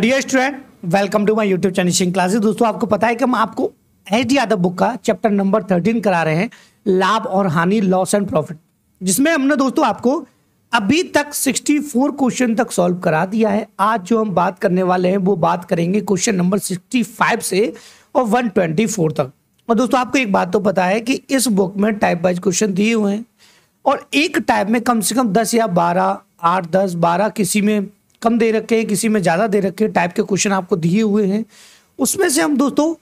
dear student welcome to my YouTube channel Singh classes दोस्तों आपको पता है कि हम आपको एच डी यादव बुक का चैप्टर नंबर थर्टीन करा रहे हैं लाभ और हानि लॉस एंड प्रॉफिट जिसमें हमने दोस्तों आपको अभी तक 64 क्वेश्चन तक सॉल्व करा दिया है आज जो हम बात करने वाले हैं वो बात करेंगे क्वेश्चन नंबर 65 से और 124 तक और दोस्तों आपको एक बात तो पता है कि इस बुक में टाइप वाइज क्वेश्चन दिए हुए हैं और एक टाइप में कम से कम दस या बारह आठ दस बारह किसी में कम दे रखे हैं किसी में ज़्यादा दे रखे हैं टाइप के क्वेश्चन आपको दिए हुए हैं उसमें से हम दोस्तों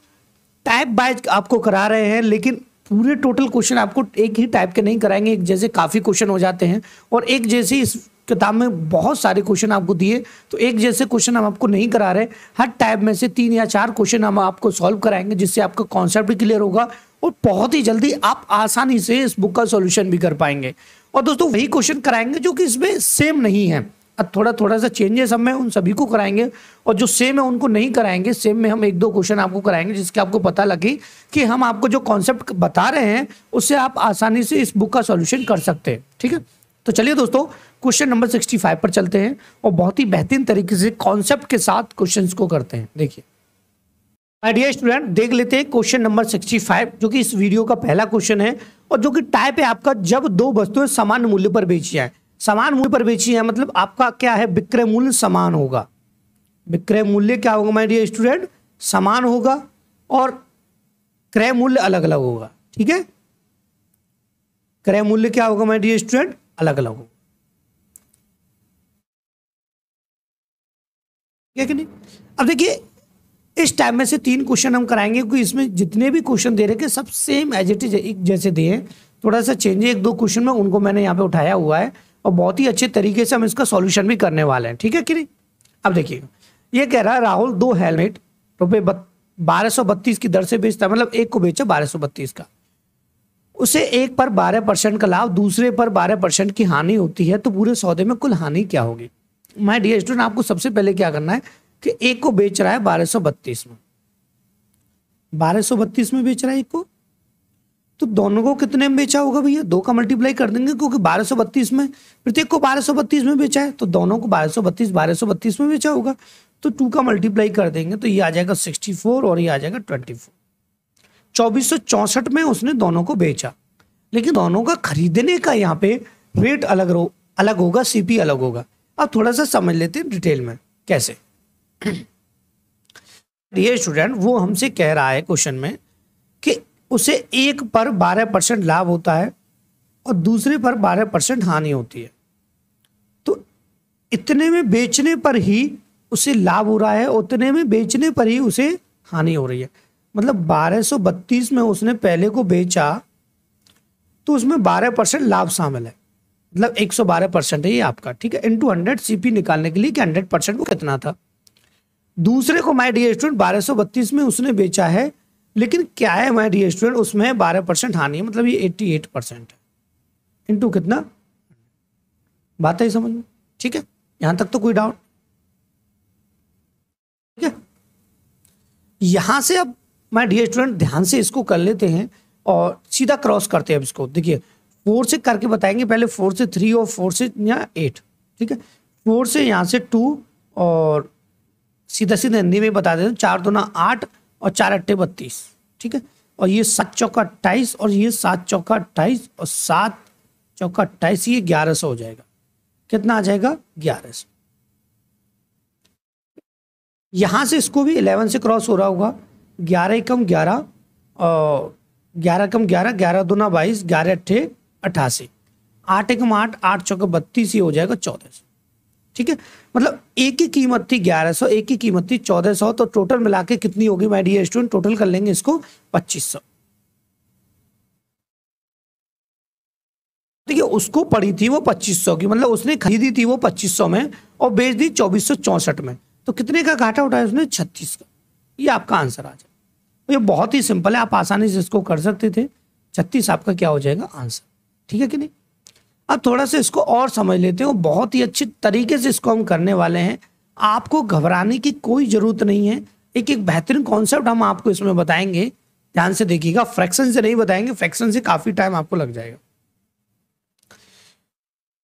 टाइप बाइज आपको करा रहे हैं लेकिन पूरे टोटल क्वेश्चन आपको एक ही टाइप के नहीं कराएंगे एक जैसे काफ़ी क्वेश्चन हो जाते हैं और एक जैसे इस किताब में बहुत सारे क्वेश्चन आपको दिए तो एक जैसे क्वेश्चन हम आपको नहीं करा रहे हर टाइप में से तीन या चार क्वेश्चन हम आपको सॉल्व कराएंगे जिससे आपका कॉन्सेप्ट भी क्लियर होगा और बहुत ही जल्दी आप आसानी से इस बुक का सॉल्यूशन भी कर पाएंगे और दोस्तों वही क्वेश्चन कराएंगे जो कि इसमें सेम नहीं है अब थोड़ा थोड़ा सा चेंजेस हम उन सभी को कराएंगे और जो सेम है उनको नहीं कराएंगे सेम में हम एक दो क्वेश्चन आपको कराएंगे जिसके आपको पता लगे कि हम आपको जो कॉन्सेप्ट बता रहे हैं उससे आप आसानी से इस बुक का सॉल्यूशन कर सकते हैं ठीक है तो चलिए दोस्तों क्वेश्चन नंबर सिक्सटी फाइव पर चलते हैं और बहुत ही बेहतरीन तरीके से कॉन्सेप्ट के साथ क्वेश्चन को करते हैं देखिए माय डियर स्टूडेंट देख लेते हैं क्वेश्चन नंबर फाइव जो कि इस वीडियो का पहला क्वेश्चन है और जो कि टाइप है आपका जब दो वस्तुएं समान मूल्य पर बेची जाए समान मूल्य पर बेची है मतलब आपका क्या है विक्रय मूल्य समान होगा विक्रय मूल्य क्या होगा माय डियर स्टूडेंट समान होगा और क्रय मूल्य अलग अलग होगा ठीक है क्रय मूल्य क्या होगा माय डियर स्टूडेंट अलग अलग होगा ठीक है नहीं अब देखिए इस टाइम में से तीन क्वेश्चन हम कराएंगे क्योंकि इसमें जितने भी क्वेश्चन दे हैं सब सेम एज इट इज जैसे दिए हैं थोड़ा सा चेंज है एक दो क्वेश्चन में उनको मैंने यहाँ पे उठाया हुआ है और बहुत ही अच्छे तरीके से हम इसका सॉल्यूशन भी करने वाले हैं ठीक है कि नहीं अब देखिए ये कह रहा है राहुल दो हेलमेट रुपये बारह सौ बत्तीस की दर से बेचता है मतलब एक को बेचो बारह सौ बत्तीस का उसे एक पर बारह परसेंट का लाभ दूसरे पर बारह परसेंट की हानि होती है तो पूरे सौदे में कुल हानि क्या होगी माय डियर स्टूडेंट आपको सबसे पहले क्या करना है कि एक को बेच रहा है बारह सौ बत्तीस में बारह सौ बत्तीस में बेच रहा है एक को तो दोनों को कितने में बेचा होगा भैया दो का मल्टीप्लाई कर देंगे क्योंकि बारह सौ बत्तीस में प्रत्येक को बारह सौ बत्तीस में बेचा है तो दोनों को बारह सौ बत्तीस बारह सौ बत्तीस में बेचा होगा तो टू का मल्टीप्लाई कर देंगे तो ये आ जाएगा सिक्सटी फोर और ये आ जाएगा ट्वेंटी फोर चौबीस सौ चौसठ में उसने दोनों को बेचा लेकिन दोनों का खरीदने का यहाँ पे रेट अलग रो अलग होगा सीपी अलग होगा अब थोड़ा सा समझ लेते हैं डिटेल में कैसे ये स्टूडेंट वो हमसे कह रहा है क्वेश्चन में कि उसे एक पर बारह परसेंट लाभ होता है और दूसरे पर बारह परसेंट हानि होती है तो इतने में बेचने पर ही उसे लाभ हो रहा है उतने में बेचने पर ही उसे हानि हो रही है मतलब 1232 में उसने पहले को बेचा तो उसमें 12 परसेंट लाभ शामिल है मतलब 112 परसेंट है ये आपका ठीक है टू हंड्रेड सी निकालने के लिए कि हंड्रेड परसेंट वो कितना था दूसरे को माई डी स्टूडेंट बत्तीस में उसने बेचा है लेकिन क्या है माई डी स्टूडेंट उसमें बारह परसेंट हानि है मतलब ये एट्टी एट परसेंट है इंटू कितना बात है समझ में ठीक है यहां तक तो कोई डाउट ठीक है यहां से अब माई डी स्टूडेंट ध्यान से इसको कर लेते हैं और सीधा क्रॉस करते हैं अब इसको देखिए फोर से करके बताएंगे पहले फोर से थ्री और फोर से यहाँ एट ठीक है फोर से यहाँ से टू और सीधा सीधा हिंदी में बता देते हैं चार दो ना आठ और चार अट्ठे बत्तीस ठीक है और ये सात चौका अट्ठाईस और ये सात चौका अट्ठाईस और सात चौका अट्ठाईस ये ग्यारह सौ हो जाएगा कितना आ जाएगा ग्यारह सौ यहाँ से इसको भी इलेवन से क्रॉस हो रहा होगा ग्यारह कम ग्यारह और ग्यारह कम ग्यारह ग्यारह दो ना बाईस ग्यारह अट्ठे अट्ठासी आठ एकम आठ आठ चौके बत्तीस ये हो जाएगा चौदह सौ ठीक है मतलब एक की कीमत थी 1100 एक की कीमत थी 1400 तो टोटल मिला के कितनी होगी माय डियर स्टूडेंट टोटल कर लेंगे इसको 2500 देखिए उसको पड़ी थी वो 2500 की मतलब उसने खरीदी थी वो 2500 में और बेच दी चौबीस में तो कितने का घाटा उठाया उसने छत्तीस का ये आपका आंसर आ जाए ये बहुत ही सिंपल है आप आसानी से इसको कर सकते थे छत्तीस आपका क्या हो जाएगा आंसर ठीक है कि नहीं अब थोड़ा सा इसको और समझ लेते हैं बहुत ही अच्छे तरीके से इसको हम करने वाले हैं आपको घबराने की कोई ज़रूरत नहीं है एक एक बेहतरीन कॉन्सेप्ट हम आपको इसमें बताएंगे ध्यान से देखिएगा फ्रैक्शन से नहीं बताएंगे फ्रैक्शन से काफ़ी टाइम आपको लग जाएगा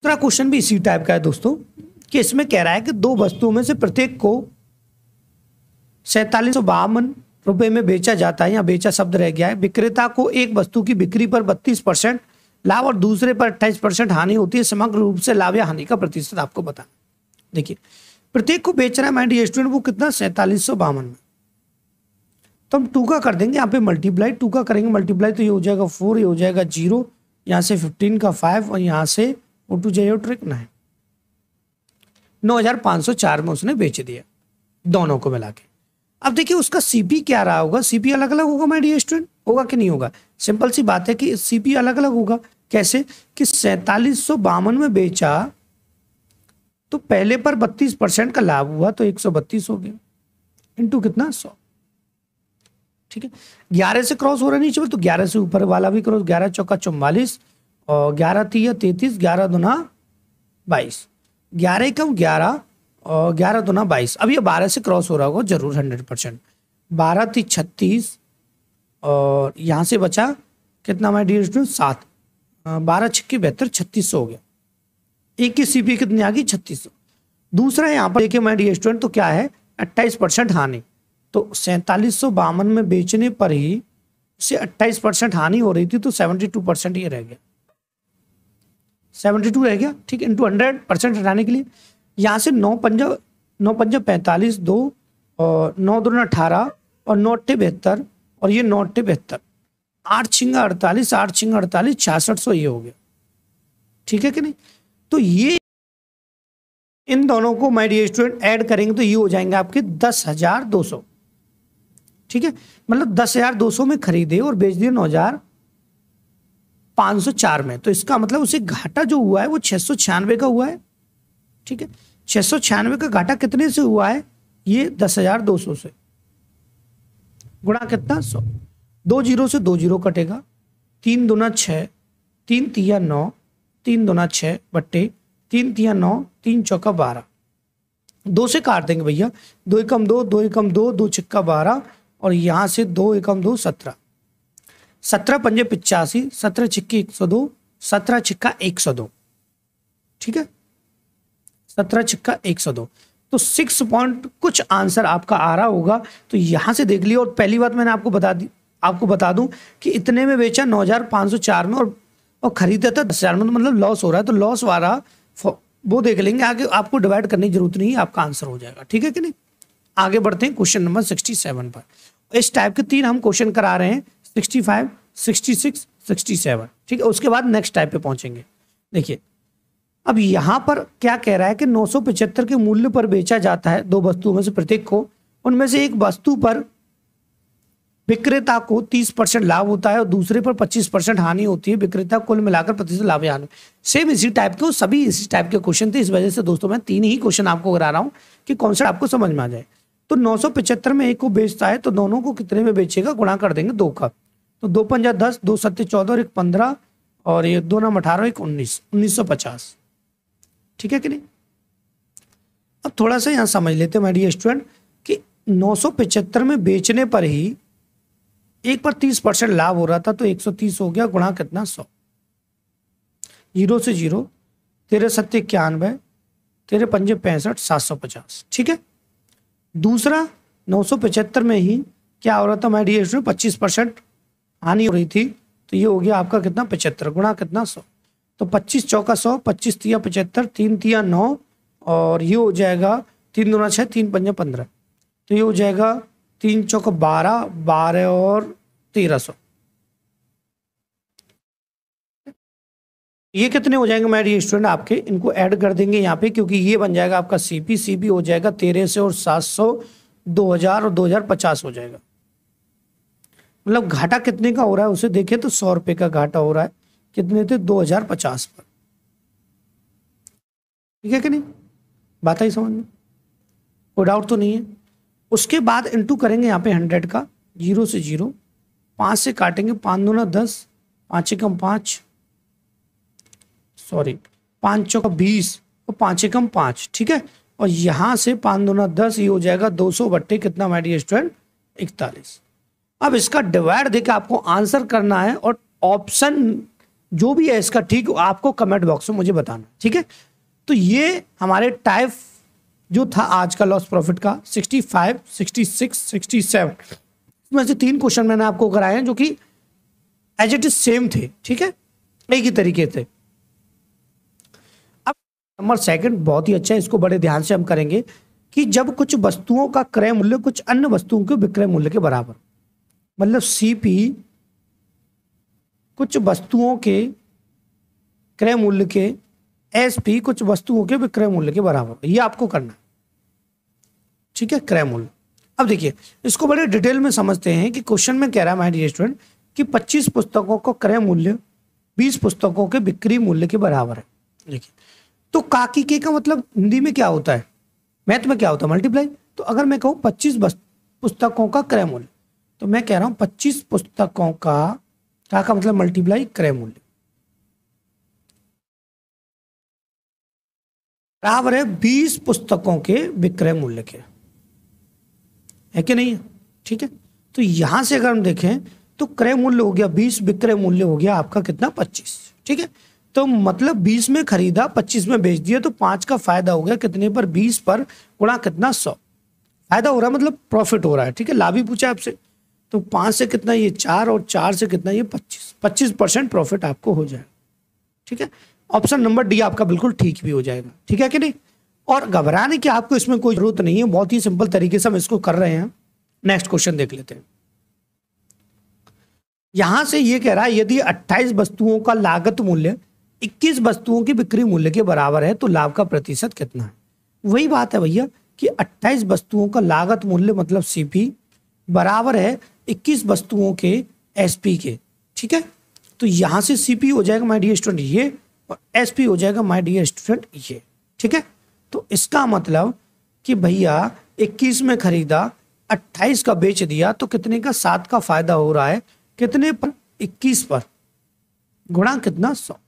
दूसरा क्वेश्चन भी इसी टाइप का है दोस्तों कि इसमें कह रहा है कि दो वस्तुओं में से प्रत्येक को सैतालीस सौ बावन रुपए में बेचा जाता है या बेचा शब्द रह गया है विक्रेता को एक वस्तु की बिक्री पर बत्तीस परसेंट लाभ और दूसरे पर अट्ठाईस परसेंट हानि होती है समग्र रूप से लाभ या हानि का प्रतिशत आपको बता देखिए प्रत्येक को बेच रहा है माइंड स्टूडेंट वो कितना सैंतालीस सौ बावन में तो हम टू का कर देंगे यहाँ पे मल्टीप्लाई टू का करेंगे मल्टीप्लाई तो ये हो जाएगा फोर ये हो जाएगा जीरो यहाँ से फिफ्टीन का फाइव और यहाँ से वो टू जे ट्रिक नौ हजार पाँच सौ चार में उसने बेच दिया दोनों को मिला के अब देखिए उसका सीपी क्या रहा होगा सीपी अलग अलग होगा माय डियर स्टूडेंट होगा कि नहीं होगा सिंपल सी बात है कि सीपी अलग अलग होगा कैसे कि सैतालीस में बेचा तो पहले पर 32 परसेंट का लाभ हुआ तो 132 हो गया इंटू कितना सौ ठीक है ग्यारह से क्रॉस हो रहा नहीं चाहिए तो ग्यारह से ऊपर वाला भी क्रॉस ग्यारह चौका चौवालीस और ग्यारह तीय तैतीस ग्यारह दुना बाईस ग्यारह कम ग्यारह ग्यारह दो ना बाईस अब ये बारह से क्रॉस हो रहा होगा जरूर हंड्रेड परसेंट बारह थी छत्तीस और यहाँ से बचा कितना हमारे डी स्टूडेंट सात बारह छक्के बेहतर छत्तीस सौ हो गया एक की सी पी कितनी आ गई छत्तीस सौ दूसरा यहाँ पर देखिए हमारे डी स्टूडेंट तो क्या है अट्ठाईस परसेंट हानि तो सैंतालीस सौ बावन में बेचने पर ही उसे अट्ठाईस परसेंट हानि हो रही थी तो सेवेंटी टू परसेंट ये रह गया सेवेंटी टू रह गया ठीक है इंटू हंड्रेड परसेंट हटाने के लिए यहाँ से नौ पंजा नौ पंजा पैंतालीस दो और नौ दो अठारह और नौ अट्ठे बहत्तर और ये नौ अट्ठे बहत्तर आठ छिंगा अड़तालीस आठ छिंगा अड़तालीस छियासठ सौ ये हो गया ठीक है कि नहीं तो ये इन दोनों को माई डी स्टूडेंट ऐड करेंगे तो ये हो जाएंगे आपके दस हजार दो सौ ठीक है मतलब दस हजार दो सौ में खरीदे और बेच दिए नौ हजार पाँच सौ चार में तो इसका मतलब उसे घाटा जो हुआ है वो छः सौ छियानवे का हुआ है ठीक है छः सौ छियानवे का घाटा कितने से हुआ है ये दस हजार दो सौ से गुणा कितना सौ दो जीरो से दो जीरो कटेगा तीन दुना छः तीन तिया नौ तीन दुना छः बट्टे तीन तिया नौ तीन चौका बारह दो से काट देंगे भैया दो एकम दो दो एकम दो दो छिक्का बारह और यहाँ से दो एकम दो सत्रह सत्रह पंजे पिचासी सत्रह छिक्के एक सौ दो सत्रह छिक्का एक सौ दो ठीक है सत्रह छक्का एक सौ दो तो सिक्स पॉइंट कुछ आंसर आपका आ रहा होगा तो यहाँ से देख लिया और पहली बात मैंने आपको बता दी आपको बता दूं कि इतने में बेचा नौ हज़ार पाँच सौ चार में और और खरीदा था दस हज़ार में तो मतलब लॉस हो रहा है तो लॉस वाला वो देख लेंगे आगे आपको डिवाइड करने की जरूरत नहीं है आपका आंसर हो जाएगा ठीक है कि नहीं आगे बढ़ते हैं क्वेश्चन नंबर सिक्सटी सेवन पर इस टाइप के तीन हम क्वेश्चन करा रहे हैं sixty five sixty six sixty seven ठीक है उसके बाद नेक्स्ट टाइप पे पहुंचेंगे देखिए अब यहाँ पर क्या कह रहा है कि नौ के मूल्य पर बेचा जाता है दो वस्तुओं में से प्रत्येक को उनमें से एक वस्तु पर विक्रेता को 30 परसेंट लाभ होता है और दूसरे पर 25 परसेंट हानि होती है विक्रेता कुल मिलाकर प्रतिशत लाभ या हानि सेम इसी टाइप के सभी इसी टाइप के क्वेश्चन थे इस वजह से दोस्तों मैं तीन ही क्वेश्चन आपको करा रहा हूँ कि कौन सा आपको समझ में आ जाए तो नौ में एक को बेचता है तो दोनों को कितने में बेचेगा गुणा कर देंगे दो का तो दो पंजा दस दो सत्य चौदह और एक पंद्रह और ये दो नाम अठारह एक उन्नीस उन्नीस सौ पचास ठीक है कि नहीं अब थोड़ा सा यहां समझ लेते हैं माय स्टूडेंट कि नौ में बेचने पर ही एक पर तीस परसेंट लाभ हो रहा था तो एक सौ तीस हो गया गुणा कितना सौ जीरो से जीरो तेरह सत्य इक्यानवे तेरह पंजे पैंसठ सात सौ पचास ठीक है दूसरा नौ सौ पचहत्तर में ही क्या हो रहा था माय स्टूडेंट पच्चीस परसेंट हानि हो रही थी तो ये हो गया आपका कितना पचहत्तर गुणा कितना सौ तो पच्चीस चौका सौ पच्चीस तिया पचहत्तर तीन तिया नौ और ये हो जाएगा तीन दोना छः तीन पंजा पंद्रह तो ये हो जाएगा तीन चौका बारह बारह और तेरह सौ ये कितने हो जाएंगे मैं स्टूडेंट आपके इनको ऐड कर देंगे यहाँ पे क्योंकि ये बन जाएगा आपका सीपी सीपी हो जाएगा तेरह से और सात सौ दो हजार और दो हजार पचास हो जाएगा मतलब घाटा कितने का हो रहा है उसे देखें तो सौ रुपये का घाटा हो रहा है कितने थे 2050 पर ठीक है कि नहीं बात आई समझ में कोई डाउट तो नहीं है उसके बाद इंटू करेंगे यहाँ पे हंड्रेड का जीरो से जीरो पाँच से काटेंगे पाँच दो ना दस पाँच एकम पाँच सॉरी पाँच चौका बीस और तो पाँच एकम पाँच ठीक है और यहाँ से पाँच दो ना दस ये हो जाएगा दो सौ बट्टे कितना माइडी स्टूडेंट इकतालीस अब इसका डिवाइड देकर आपको आंसर करना है और ऑप्शन जो भी है इसका ठीक आपको कमेंट बॉक्स में मुझे बताना ठीक है तो ये हमारे टाइप जो था आज का लॉस प्रॉफिट का 65, 66, 67 इसमें से तीन क्वेश्चन मैंने आपको कराए हैं जो कि एज इट इज सेम थे ठीक है एक ही तरीके थे अब नंबर सेकंड बहुत ही अच्छा है इसको बड़े ध्यान से हम करेंगे कि जब कुछ वस्तुओं का क्रय मूल्य कुछ अन्य वस्तुओं के विक्रय मूल्य के बराबर मतलब सी पी कुछ वस्तुओं के क्रय मूल्य के एस पी कुछ वस्तुओं के विक्रय मूल्य के बराबर ये आपको करना है ठीक है क्रय मूल्य अब देखिए इसको बड़े डिटेल में समझते हैं कि क्वेश्चन में कह रहा है माई स्टूडेंट कि 25 पुस्तकों का क्रय मूल्य 20 पुस्तकों के बिक्री मूल्य के बराबर है देखिए तो काकी के का मतलब हिंदी में क्या होता है मैथ में क्या होता है मल्टीप्लाई तो अगर मैं कहूँ पच्चीस पुस्तकों का क्रय मूल्य तो मैं कह रहा हूँ पच्चीस पुस्तकों का क्या का मतलब मल्टीप्लाई क्रय मूल्य बराबर है बीस पुस्तकों के विक्रय मूल्य के है कि नहीं है ठीक है तो यहां से अगर हम देखें तो क्रय मूल्य हो गया बीस विक्रय मूल्य हो गया आपका कितना पच्चीस ठीक है तो मतलब बीस में खरीदा पच्चीस में बेच दिया तो पांच का फायदा हो गया कितने पर बीस पर गुणा कितना सौ फायदा हो रहा है मतलब प्रॉफिट हो रहा है ठीक है लाभ ही पूछा आपसे तो पाँच से कितना ये चार और चार से कितना ये पच्चीस पच्चीस परसेंट प्रॉफिट आपको हो जाएगा ठीक है ऑप्शन नंबर डी आपका बिल्कुल ठीक भी हो जाएगा ठीक है कि नहीं और घबराने की आपको इसमें कोई जरूरत नहीं है बहुत ही सिंपल तरीके से हम इसको कर रहे हैं नेक्स्ट क्वेश्चन देख लेते हैं यहां से ये कह रहा है यदि 28 वस्तुओं का लागत मूल्य 21 वस्तुओं की बिक्री मूल्य के बराबर है तो लाभ का प्रतिशत कितना है वही बात है भैया कि 28 वस्तुओं का लागत मूल्य मतलब सीपी बराबर है इक्कीस वस्तुओं के एसपी के ठीक है तो यहाँ से सीपी हो जाएगा माई डियर स्टूडेंट ये और एस हो जाएगा माई डियर स्टूडेंट ये ठीक है तो इसका मतलब कि भैया 21 में खरीदा 28 का बेच दिया तो कितने का सात का फायदा हो रहा है कितने पर 21 पर गुणा कितना सौ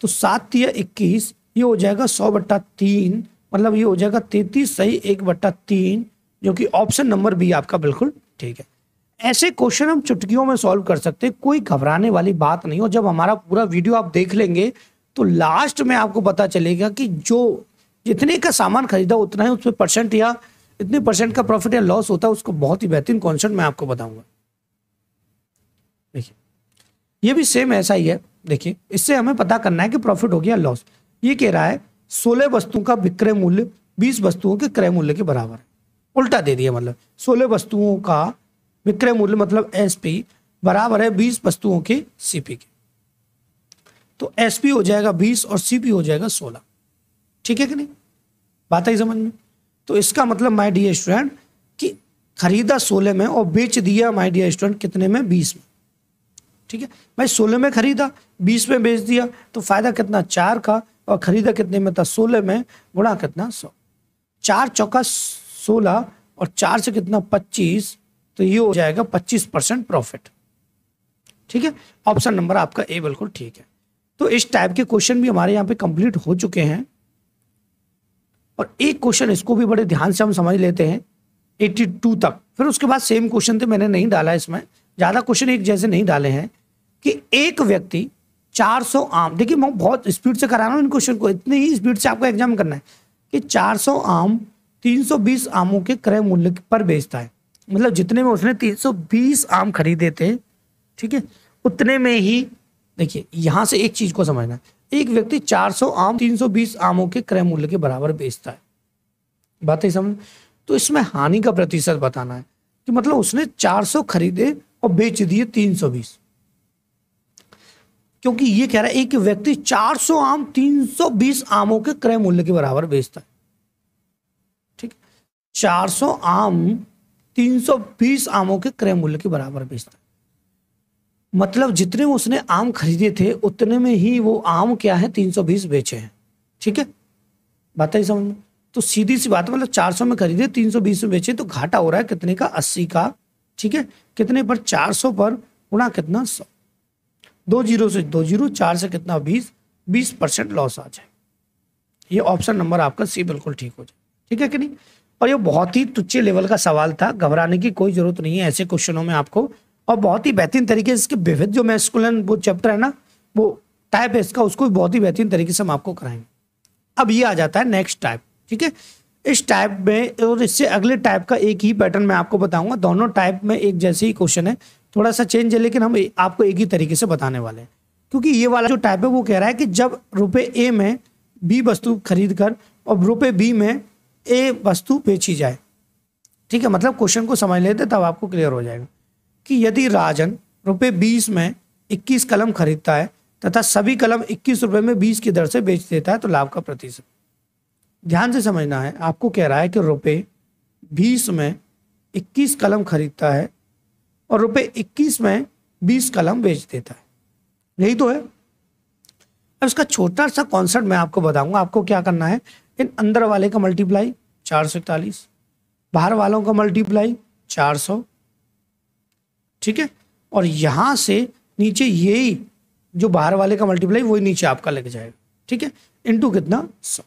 तो सात या इक्कीस ये हो जाएगा सौ बट्टा तीन मतलब ये हो जाएगा तैतीस सही एक बट्टा तीन जो कि ऑप्शन नंबर बी आपका बिल्कुल ठीक है ऐसे क्वेश्चन हम चुटकियों में सॉल्व कर सकते हैं कोई घबराने वाली बात नहीं हो जब हमारा पूरा वीडियो आप देख लेंगे तो लास्ट में आपको पता चलेगा कि जो जितने का सामान खरीदा उतना ही उसमें परसेंट या इतने परसेंट का प्रॉफिट या लॉस होता है उसको बहुत ही बेहतरीन कॉन्सेप्ट मैं आपको बताऊंगा देखिए ये भी सेम ऐसा ही है देखिए इससे हमें पता करना है कि प्रॉफिट हो गया लॉस ये कह रहा है सोलह वस्तुओं का विक्रय मूल्य बीस वस्तुओं के क्रय मूल्य के बराबर है उल्टा दे दिया मतलब सोलह वस्तुओं का विक्रय मूल्य मतलब एसपी बराबर है बीस वस्तुओं के सीपी के तो एसपी हो जाएगा बीस और सीपी हो जाएगा सोलह ठीक है कि नहीं बात आई समझ में तो इसका मतलब माय डियर स्टूडेंट कि खरीदा सोलह में और बेच दिया माय डियर स्टूडेंट कितने में बीस में ठीक है भाई सोलह में खरीदा बीस में बेच दिया तो फायदा कितना चार का और खरीदा कितने में था सोलह में गुणा कितना सौ चार चौका सोलह और चार से कितना पच्चीस तो ये हो जाएगा 25 परसेंट प्रॉफिट ठीक है ऑप्शन नंबर आपका ए बिल्कुल ठीक है तो इस टाइप के क्वेश्चन भी हमारे यहाँ पे कंप्लीट हो चुके हैं और एक क्वेश्चन इसको भी बड़े ध्यान से हम समझ लेते हैं 82 तक फिर उसके बाद सेम क्वेश्चन थे मैंने नहीं डाला इसमें ज़्यादा क्वेश्चन एक जैसे नहीं डाले हैं कि एक व्यक्ति 400 आम देखिए मैं बहुत स्पीड से करा रहा हूँ इन क्वेश्चन को इतनी ही स्पीड से आपको एग्जाम करना है कि 400 आम 320 आमों के क्रय मूल्य पर बेचता है मतलब जितने में उसने 320 आम खरीदे थे ठीक है उतने में ही देखिए यहाँ से एक चीज को समझना एक व्यक्ति 400 आम 320 आमों के क्रय मूल्य के बराबर बेचता है बात ही समझ तो इसमें हानि का प्रतिशत बताना है कि मतलब उसने 400 खरीदे और बेच दिए 320 क्योंकि ये कह रहा है एक व्यक्ति 400 आम 320 आमों के क्रय मूल्य के बराबर बेचता है ठीक 400 आम 320 आमों के क्रय मूल्य के बराबर बेचता मतलब जितने उसने आम खरीदे थे उतने में ही वो आम क्या है 320 बेचे हैं ठीक है बात आई समझ में तो सीधी सी बात मतलब 400 में खरीदे 320 में बेचे तो घाटा हो रहा है कितने का 80 का ठीक है कितने पर 400 पर गुणा कितना 100 दो जीरो से दो जीरो चार से कितना 20 20 परसेंट लॉस आ जाए ये ऑप्शन नंबर आपका सी बिल्कुल ठीक हो जाए ठीक है कि नहीं और ये बहुत ही तुच्छे लेवल का सवाल था घबराने की कोई जरूरत नहीं है ऐसे क्वेश्चनों में आपको और बहुत ही बेहतरीन तरीके से इसके विविध जो मैस्कुलन वो चैप्टर है ना वो टाइप है इसका उसको भी बहुत ही बेहतरीन तरीके से हम आपको कराएंगे अब ये आ जाता है नेक्स्ट टाइप ठीक है इस टाइप में और इससे अगले टाइप का एक ही पैटर्न मैं आपको बताऊंगा दोनों टाइप में एक जैसे ही क्वेश्चन है थोड़ा सा चेंज है लेकिन हम आपको एक ही तरीके से बताने वाले हैं क्योंकि ये वाला जो टाइप है वो कह रहा है कि जब रुपये ए में बी वस्तु खरीद कर और रुपये बी में ए वस्तु बेची जाए ठीक है मतलब क्वेश्चन को समझ लेते तब आपको क्लियर हो जाएगा कि यदि राजन रुपये बीस में इक्कीस कलम खरीदता है तथा सभी कलम इक्कीस रुपये में बीस की दर से बेच देता है तो लाभ का प्रतिशत ध्यान से समझना है आपको कह रहा है कि रुपये बीस में इक्कीस कलम खरीदता है और रुपये इक्कीस में बीस कलम बेच देता है यही तो है अब इसका छोटा सा कॉन्सेप्ट मैं आपको बताऊंगा आपको क्या करना है इन अंदर वाले का मल्टीप्लाई चार सौ इकतालीस बाहर वालों का मल्टीप्लाई चार सौ ठीक है और यहाँ से नीचे यही जो बाहर वाले का मल्टीप्लाई वही नीचे आपका लग जाएगा ठीक है इंटू कितना सौ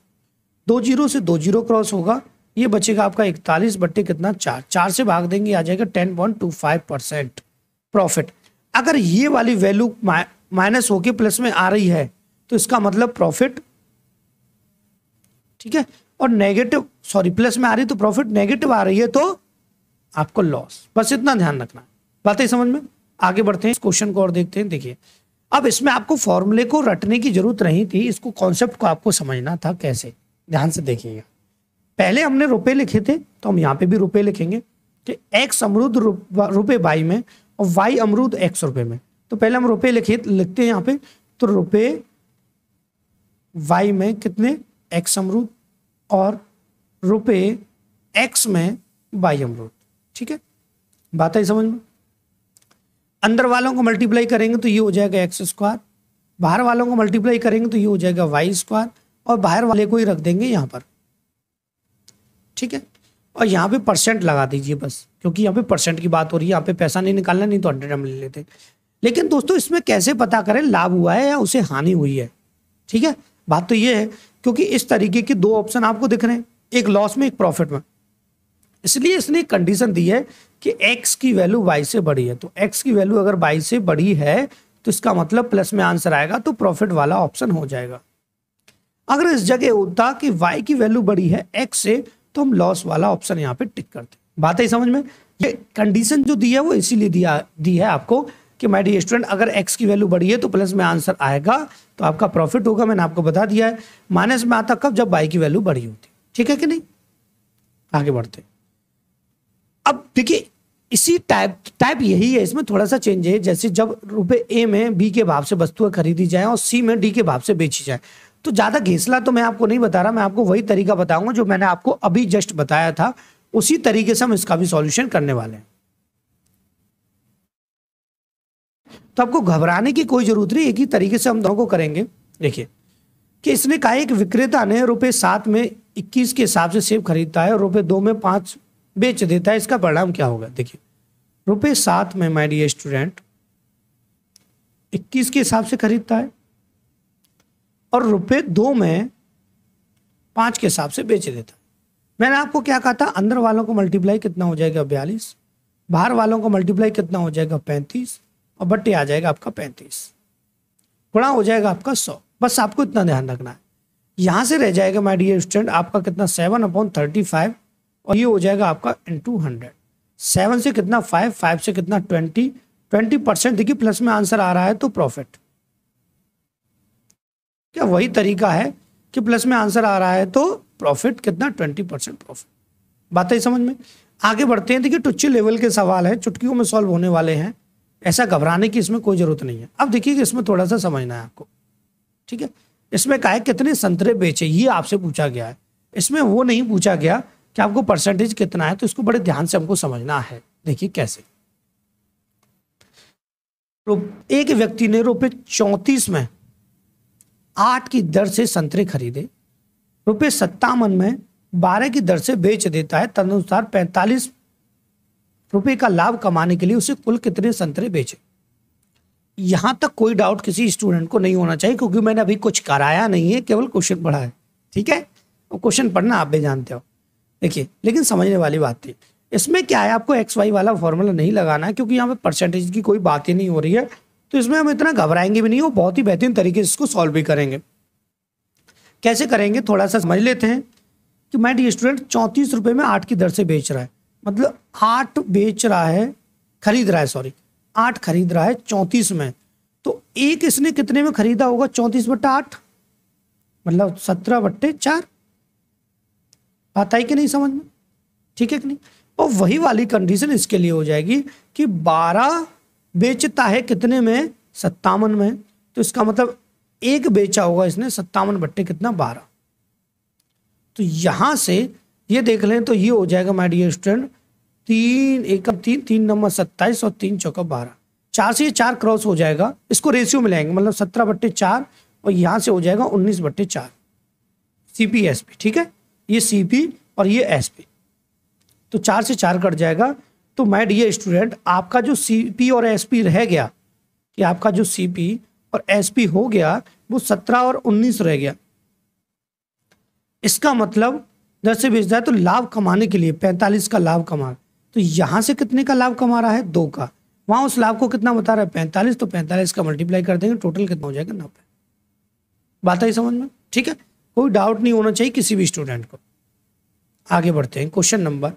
दो जीरो से दो जीरो क्रॉस होगा ये बचेगा आपका इकतालीस बट्टे कितना चार चार से भाग देंगे आ जाएगा ten point two five percent profit अगर ये वाली वैल्यू माइनस होके प्लस में आ रही है तो इसका मतलब प्रॉफिट ठीक है और नेगेटिव सॉरी प्लस में आ रही तो प्रॉफिट नेगेटिव आ रही है तो आपको लॉस बस इतना ध्यान रखना बातें समझ में आगे बढ़ते हैं इस क्वेश्चन को और देखते हैं देखिए अब इसमें आपको फॉर्मूले को रटने की जरूरत नहीं थी इसको कॉन्सेप्ट को आपको समझना था कैसे ध्यान से देखिएगा पहले हमने रुपए लिखे थे तो हम यहाँ पे भी रुपए लिखेंगे कि एक्स अमरुद रुपए बाई में और वाई अमरुद एक्स रुपए में तो पहले हम रुपए लिखे लिखते हैं यहाँ पे तो रुपए वाई में कितने एक्स अमरूद और रुपए एक्स में वाई अमरूद ठीक है बात है समझ में अंदर वालों को मल्टीप्लाई करेंगे तो ये हो जाएगा एक्स स्क्वायर बाहर वालों को मल्टीप्लाई करेंगे तो ये हो जाएगा वाई स्क्वायर और बाहर वाले को ही रख देंगे यहाँ पर ठीक है और यहाँ पे परसेंट लगा दीजिए बस क्योंकि यहाँ पे परसेंट की बात हो रही है यहाँ पे पैसा नहीं निकालना नहीं तो हंड्रेड एम ले लेते लेकिन दोस्तों इसमें कैसे पता करें लाभ हुआ है या उसे हानि हुई है ठीक है बात तो ये है क्योंकि इस तरीके के दो ऑप्शन आपको दिख रहे हैं एक लॉस में एक प्रॉफिट में इसलिए इसने कंडीशन दी है कि एक्स की वैल्यू वाई से बड़ी है तो एक्स की वैल्यू अगर वाई से बड़ी है तो इसका मतलब प्लस में आंसर आएगा तो प्रॉफिट वाला ऑप्शन हो जाएगा अगर इस जगह होता कि y की वैल्यू बड़ी है x से तो हम लॉस वाला ऑप्शन यहाँ पे टिक करते बात ही समझ में ये कंडीशन जो दी है वो इसीलिए दिया दी है आपको कि माय डी स्टूडेंट अगर एक्स की वैल्यू बढ़ी है तो प्लस में आंसर आएगा तो आपका प्रॉफिट होगा मैंने आपको बता दिया है माइनस में आता कब जब बाई की वैल्यू बढ़ी होती ठीक है कि नहीं आगे बढ़ते अब देखिए इसी टाइप टाइप यही है इसमें थोड़ा सा चेंज है जैसे जब रुपए ए में बी के भाव से वस्तुएं खरीदी जाए और सी में डी के भाव से बेची जाए तो ज़्यादा घेसला तो मैं आपको नहीं बता रहा मैं आपको वही तरीका बताऊंगा जो मैंने आपको अभी जस्ट बताया था उसी तरीके से हम इसका भी सॉल्यूशन करने वाले हैं तो आपको घबराने की कोई जरूरत नहीं एक ही तरीके से हम दोनों को करेंगे देखिए कि इसने कहा एक विक्रेता ने रुपये सात में इक्कीस के हिसाब से सेब खरीदता है और रुपये दो में पाँच बेच देता है इसका परिणाम क्या होगा देखिए रुपये सात में माय डियर स्टूडेंट इक्कीस के हिसाब से खरीदता है और रुपये दो में पाँच के हिसाब से बेच देता है मैंने आपको क्या कहा था अंदर वालों को मल्टीप्लाई कितना हो जाएगा बयालीस बाहर वालों को मल्टीप्लाई कितना हो जाएगा पैंतीस और बट्टी आ जाएगा आपका पैंतीस गुणा हो जाएगा आपका सौ बस आपको इतना ध्यान रखना है यहाँ से रह जाएगा माय डियर स्टूडेंट आपका कितना सेवन अपॉन थर्टी फाइव और ये हो जाएगा आपका इन टू हंड्रेड सेवन से कितना फाइव फाइव से कितना ट्वेंटी ट्वेंटी परसेंट देखिए प्लस में आंसर आ रहा है तो प्रॉफिट क्या वही तरीका है कि प्लस में आंसर आ रहा है तो प्रॉफिट कितना ट्वेंटी परसेंट प्रॉफिट बात समझ में आगे बढ़ते हैं देखिए टुच्ची लेवल के सवाल है चुटकियों में सॉल्व होने वाले हैं ऐसा घबराने की इसमें कोई ज़रूरत नहीं है अब देखिए कि इसमें थोड़ा सा समझना है आपको ठीक है इसमें कहा है कितने संतरे बेचे ये आपसे पूछा गया है इसमें वो नहीं पूछा गया कि आपको परसेंटेज कितना है तो इसको बड़े ध्यान से हमको समझना है देखिए कैसे एक व्यक्ति ने रुपये चौंतीस में आठ की दर से संतरे खरीदे रुपये सत्तावन में बारह की दर से बेच देता है तदनुसार पैंतालीस रुपए का लाभ कमाने के लिए उसे कुल कितने संतरे बेचे यहाँ तक कोई डाउट किसी स्टूडेंट को नहीं होना चाहिए क्योंकि मैंने अभी कुछ कराया नहीं है केवल क्वेश्चन पढ़ा है ठीक है और क्वेश्चन पढ़ना आप भी जानते हो देखिए लेकिन समझने वाली बात थी इसमें क्या है आपको एक्स वाई वाला फॉर्मूला नहीं लगाना है क्योंकि यहाँ पे परसेंटेज की कोई बात ही नहीं हो रही है तो इसमें हम इतना घबराएंगे भी नहीं और बहुत ही बेहतरीन तरीके से इसको सॉल्व भी करेंगे कैसे करेंगे थोड़ा सा समझ लेते हैं कि मैं डी स्टूडेंट चौंतीस रुपये में आठ की दर से बेच रहा है मतलब आठ बेच रहा है खरीद रहा है सॉरी आठ खरीद रहा है चौंतीस में तो एक इसने कितने में खरीदा होगा चौंतीस बट्टा आठ मतलब सत्रह बट्टे चार आता है कि नहीं समझ में ठीक है कि नहीं और वही वाली कंडीशन इसके लिए हो जाएगी कि बारह बेचता है कितने में सत्तावन में तो इसका मतलब एक बेचा होगा इसने सत्तावन बट्टे कितना बारह तो यहां से ये देख लें तो ये हो जाएगा माय डियर स्टूडेंट तीन एकम तीन तीन नंबर सत्ताईस और तीन चौका बारह चार से चार क्रॉस हो जाएगा इसको रेशियो मिलाएंगे मतलब सत्रह बट्टे चार और यहाँ से हो जाएगा उन्नीस बट्टे चार सी पी एस पी ठीक है ये सी पी और ये एस पी तो चार से चार कट जाएगा तो माय डियर स्टूडेंट आपका जो सी पी और एस पी रह गया कि आपका जो सी पी और एस पी हो गया वो सत्रह और उन्नीस रह गया इसका मतलब दस से भेजता है तो लाभ कमाने के लिए पैंतालीस का लाभ कमा तो यहाँ से कितने का लाभ कमा रहा है दो का वहाँ उस लाभ को कितना बता रहा है पैंतालीस तो पैंतालीस का मल्टीप्लाई कर देंगे टोटल कितना हो जाएगा नब्बे बात आई समझ में ठीक है कोई डाउट नहीं होना चाहिए किसी भी स्टूडेंट को आगे बढ़ते हैं क्वेश्चन नंबर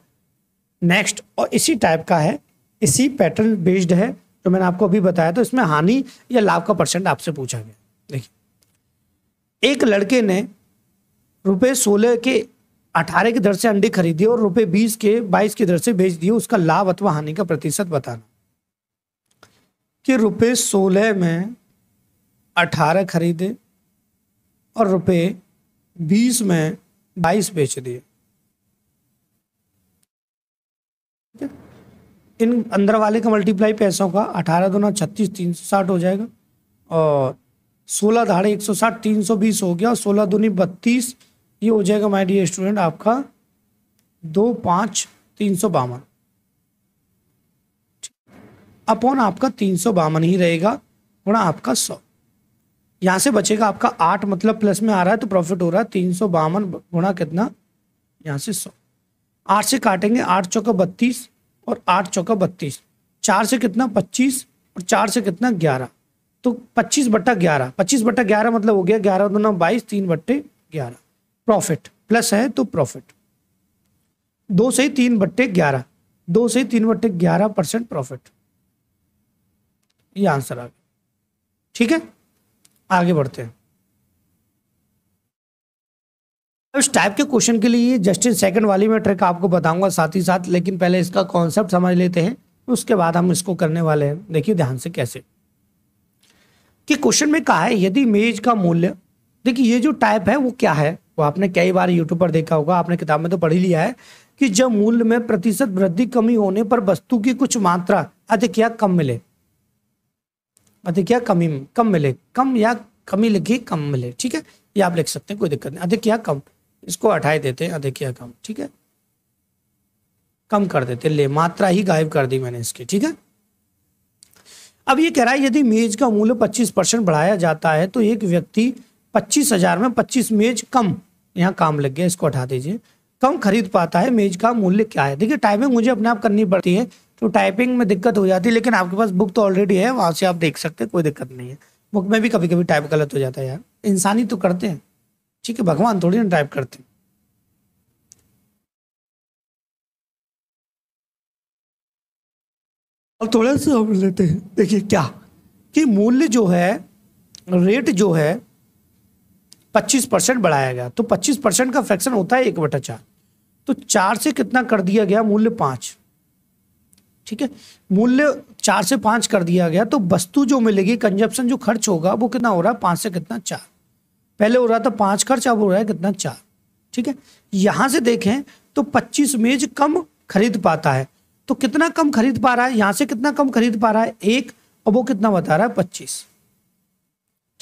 नेक्स्ट और इसी टाइप का है इसी पैटर्न बेस्ड है जो मैंने आपको अभी बताया तो इसमें हानि या लाभ का परसेंट आपसे पूछा गया देखिए एक लड़के ने रुपये सोलह के अठारह की दर से अंडे खरीदिए और रुपए बीस के बाईस की दर से बेच दिए उसका लाभ अथवा हानि का प्रतिशत बताना कि रुपए सोलह में अठारह खरीदे और रुपए बीस में बाईस बेच दिए इन अंदर वाले का मल्टीप्लाई पैसों का अठारह दोना छत्तीस तीन सौ साठ हो जाएगा और सोलह धाड़े एक सौ साठ तीन सौ बीस हो गया और सोलह दूनी बत्तीस ये हो जाएगा माय डियर स्टूडेंट आपका दो पाँच तीन सौ बावन अपॉन आपका तीन सौ बावन ही रहेगा गुणा आपका सौ यहाँ से बचेगा आपका आठ मतलब प्लस में आ रहा है तो प्रॉफिट हो रहा है तीन सौ बावन गुणा कितना यहाँ से सौ आठ से काटेंगे आठ चौका बत्तीस और आठ चौका बत्तीस चार से कितना पच्चीस और चार से कितना ग्यारह तो पच्चीस बट्टा ग्यारह पच्चीस बट्टा ग्यारह मतलब हो गया ग्यारह नौ बाईस तीन बट्टे ग्यारह प्रॉफिट प्लस है तो प्रॉफिट दो से तीन बट्टे ग्यारह दो से तीन बट्टे ग्यारह परसेंट प्रॉफिट ये आंसर आ गया ठीक है आगे बढ़ते हैं इस टाइप के क्वेश्चन के लिए जस्ट इन सेकंड वाली मैं ट्रिक आपको बताऊंगा साथ ही साथ लेकिन पहले इसका कॉन्सेप्ट समझ लेते हैं उसके बाद हम इसको करने वाले हैं देखिए ध्यान से कैसे कि क्वेश्चन में कहा है यदि मेज का मूल्य देखिए ये जो टाइप है वो क्या है वो आपने कई बार यूट्यूब पर देखा होगा आपने किताब में तो पढ़ ही लिया है कि जब मूल्य में प्रतिशत वृद्धि कमी होने पर वस्तु की कुछ मात्रा अधिक या कम मिले अधिक या कमी कम मिले कम या कमी लिखी कम मिले ठीक है ये आप लिख सकते हैं कोई दिक्कत नहीं अधिक या कम इसको हटाए देते हैं अधिक या कम ठीक है कम कर देते ले मात्रा ही गायब कर दी मैंने इसकी ठीक है अब ये कह रहा है यदि मेज का मूल्य 25 परसेंट बढ़ाया जाता है तो एक व्यक्ति पच्चीस हजार में पच्चीस मेज कम यहाँ काम लग गया इसको हटा दीजिए कम खरीद पाता है मेज का मूल्य क्या है देखिए टाइपिंग मुझे अपने आप करनी पड़ती है तो टाइपिंग में दिक्कत हो जाती है लेकिन आपके पास बुक तो ऑलरेडी है वहाँ से आप देख सकते हैं कोई दिक्कत नहीं है बुक में भी कभी कभी टाइप गलत हो जाता है यार इंसानी तो करते हैं ठीक है भगवान थोड़ी ना टाइप करते हैं और थोड़ा सा लेते हैं देखिए क्या कि मूल्य जो है रेट जो है 25 परसेंट बढ़ाया गया तो 25 परसेंट का फ्रैक्शन होता है एक बटा चार तो चार से कितना कर दिया गया मूल्य पाँच ठीक है मूल्य चार से पाँच कर दिया गया तो वस्तु जो मिलेगी कंजप्शन जो खर्च होगा वो कितना हो रहा है पाँच से कितना चार पहले हो रहा था पाँच खर्च अब हो रहा है कितना चार ठीक है यहाँ से देखें तो पच्चीस मेज कम खरीद पाता है तो कितना कम खरीद पा रहा है यहाँ से कितना कम खरीद पा रहा है एक और वो कितना बता रहा है पच्चीस